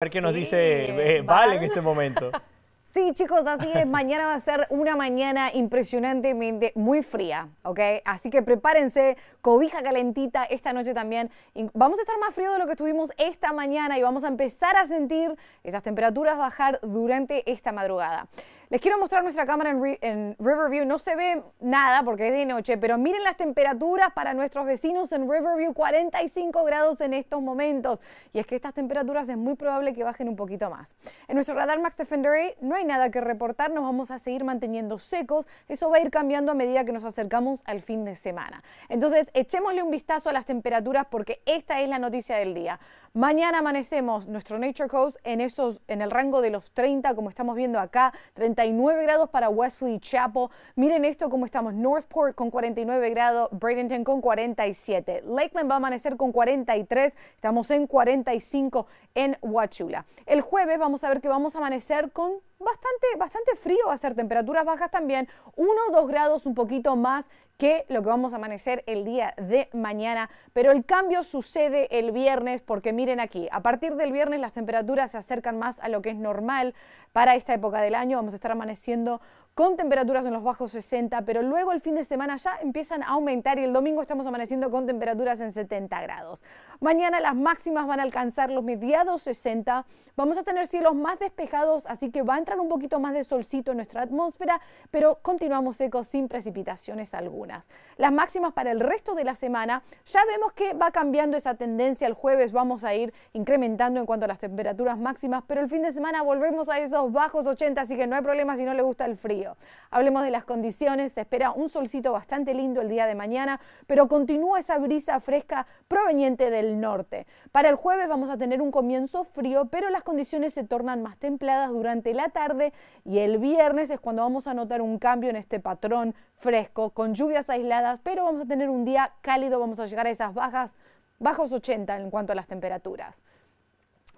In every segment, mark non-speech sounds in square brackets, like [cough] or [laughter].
A ver qué nos dice eh, Val en este momento. [laughs] Sí, chicos, así es. Mañana va a ser una mañana impresionantemente muy fría, ¿ok? Así que prepárense, cobija calentita esta noche también. Vamos a estar más frío de lo que estuvimos esta mañana y vamos a empezar a sentir esas temperaturas bajar durante esta madrugada. Les quiero mostrar nuestra cámara en, Riverview. No se ve nada porque es de noche, pero miren las temperaturas para nuestros vecinos en Riverview, 45 grados en estos momentos. Y es que estas temperaturas es muy probable que bajen un poquito más. En nuestro radar Max Defender no hay nada que reportar, nos vamos a seguir manteniendo secos. Eso va a ir cambiando a medida que nos acercamos al fin de semana. Entonces, echémosle un vistazo a las temperaturas porque esta es la noticia del día. Mañana amanecemos nuestro Nature Coast en, esos, en el rango de los 30, como estamos viendo acá, 30 49 grados para Wesley Chapel. Miren esto cómo estamos. Northport con 49 grados, Bradenton con 47. Lakeland va a amanecer con 43, estamos en 45 en Huachula. El jueves vamos a ver que vamos a amanecer con bastante, bastante frío va a ser, temperaturas bajas también, 1 o 2 grados un poquito más que lo que vamos a amanecer el día de mañana, pero el cambio sucede el viernes porque miren aquí, a partir del viernes las temperaturas se acercan más a lo que es normal para esta época del año, vamos a estar amaneciendo con temperaturas en los bajos 60, pero luego el fin de semana ya empiezan a aumentar y el domingo estamos amaneciendo con temperaturas en 70 grados. Mañana las máximas van a alcanzar los mediados 60. Vamos a tener cielos más despejados, así que va a entrar un poquito más de solcito en nuestra atmósfera, pero continuamos secos sin precipitaciones algunas. Las máximas para el resto de la semana, ya vemos que va cambiando esa tendencia. El jueves vamos a ir incrementando en cuanto a las temperaturas máximas, pero el fin de semana volvemos a esos bajos 80, así que no hay problema si no le gusta el frío. Hablemos de las condiciones, se espera un solcito bastante lindo el día de mañana, pero continúa esa brisa fresca proveniente del norte. Para el jueves vamos a tener un comienzo frío, pero las condiciones se tornan más templadas durante la tarde y el viernes es cuando vamos a notar un cambio en este patrón fresco, con lluvias aisladas, pero vamos a tener un día cálido, vamos a llegar a esas bajas, bajos 80 en cuanto a las temperaturas.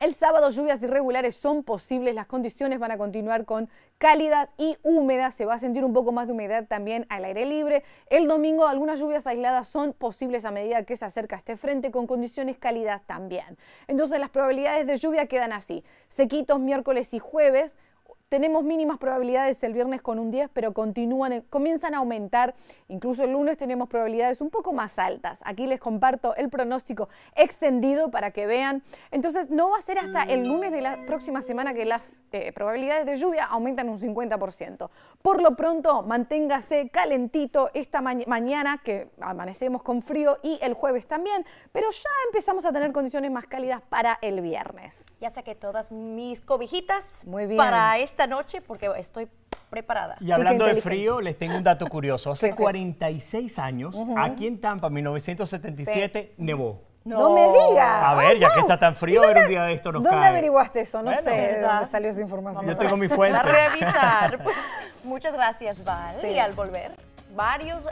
El sábado lluvias irregulares son posibles, las condiciones van a continuar con cálidas y húmedas, se va a sentir un poco más de humedad también al aire libre. El domingo algunas lluvias aisladas son posibles a medida que se acerca este frente con condiciones cálidas también. Entonces las probabilidades de lluvia quedan así, sequitos miércoles y jueves, tenemos mínimas probabilidades el viernes con un 10, pero continúan, comienzan a aumentar. Incluso el lunes tenemos probabilidades un poco más altas. Aquí les comparto el pronóstico extendido para que vean. Entonces, no va a ser hasta el lunes de la próxima semana que las eh, probabilidades de lluvia aumentan un 50%. Por lo pronto, manténgase calentito esta mañana, que amanecemos con frío, y el jueves también, pero ya empezamos a tener condiciones más cálidas para el viernes. Ya saqué todas mis cobijitas para este noche porque estoy preparada. Y hablando de frío, les tengo un dato curioso. Hace 46 años, aquí en Tampa, 1977, nevó. No. me digas! A ver, ya que está tan frío, era un día de esto nos ¿Dónde averiguaste eso? No sé dónde salió esa información. Yo tengo mi [laughs] fuente. A revisar. Pues, muchas gracias, Val. Y al volver, varios